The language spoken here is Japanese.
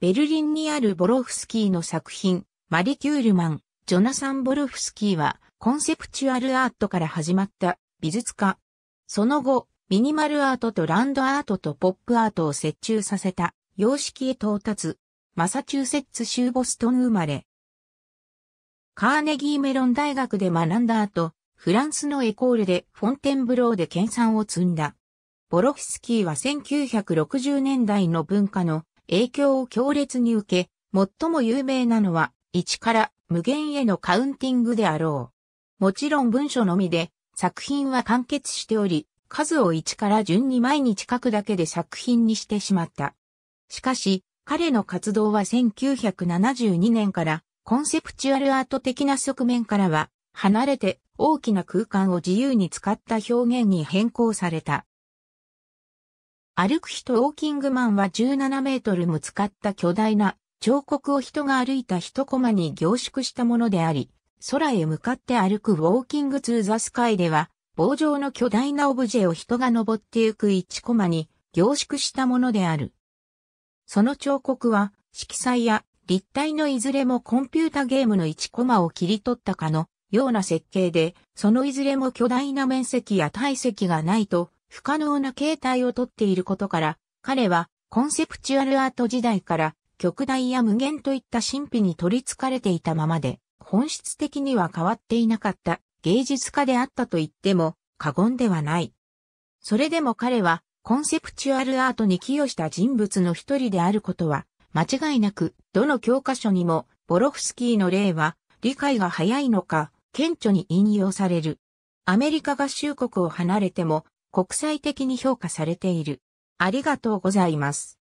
ベルリンにあるボロフスキーの作品、マリ・キュールマン、ジョナサン・ボロフスキーは、コンセプチュアルアートから始まった美術家。その後、ミニマルアートとランドアートとポップアートを折衷させた様式へ到達。マサチューセッツ州ボストン生まれ。カーネギーメロン大学で学んだ後、フランスのエコールでフォンテンブローで研鑽を積んだ。ボロフスキーは1960年代の文化の影響を強烈に受け、最も有名なのは、1から無限へのカウンティングであろう。もちろん文書のみで、作品は完結しており、数を1から順に毎日書くだけで作品にしてしまった。しかし、彼の活動は1972年からコンセプチュアルアート的な側面からは離れて大きな空間を自由に使った表現に変更された。歩く人ウォーキングマンは17メートルも使った巨大な彫刻を人が歩いた一コマに凝縮したものであり、空へ向かって歩くウォーキングツーザスカイでは、棒状の巨大なオブジェを人が登ってゆく一コマに凝縮したものである。その彫刻は、色彩や立体のいずれもコンピュータゲームの1コマを切り取ったかのような設計で、そのいずれも巨大な面積や体積がないと不可能な形態をとっていることから、彼はコンセプチュアルアート時代から極大や無限といった神秘に取り憑かれていたままで、本質的には変わっていなかった芸術家であったと言っても過言ではない。それでも彼はコンセプチュアルアートに寄与した人物の一人であることは間違いなくどの教科書にもボロフスキーの例は理解が早いのか顕著に引用される。アメリカ合衆国を離れても国際的に評価されている。ありがとうございます。